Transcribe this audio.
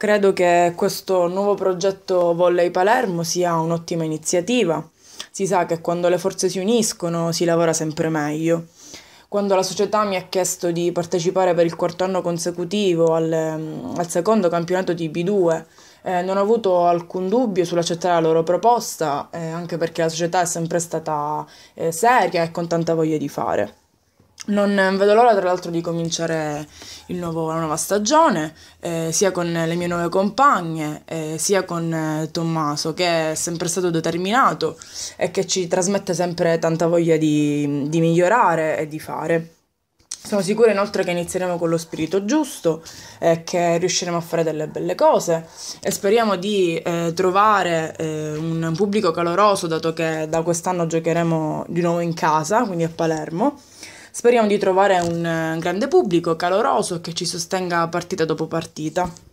Credo che questo nuovo progetto Volley Palermo sia un'ottima iniziativa. Si sa che quando le forze si uniscono si lavora sempre meglio. Quando la società mi ha chiesto di partecipare per il quarto anno consecutivo al, al secondo campionato di B2, eh, non ho avuto alcun dubbio sull'accettare la loro proposta, eh, anche perché la società è sempre stata eh, seria e con tanta voglia di fare. Non eh, vedo l'ora tra l'altro di cominciare nuovo, la nuova stagione, eh, sia con le mie nuove compagne, eh, sia con eh, Tommaso, che è sempre stato determinato e che ci trasmette sempre tanta voglia di, di migliorare e di fare. Sono sicura inoltre che inizieremo con lo spirito giusto e che riusciremo a fare delle belle cose e speriamo di eh, trovare eh, un pubblico caloroso dato che da quest'anno giocheremo di nuovo in casa, quindi a Palermo. Speriamo di trovare un eh, grande pubblico caloroso che ci sostenga partita dopo partita.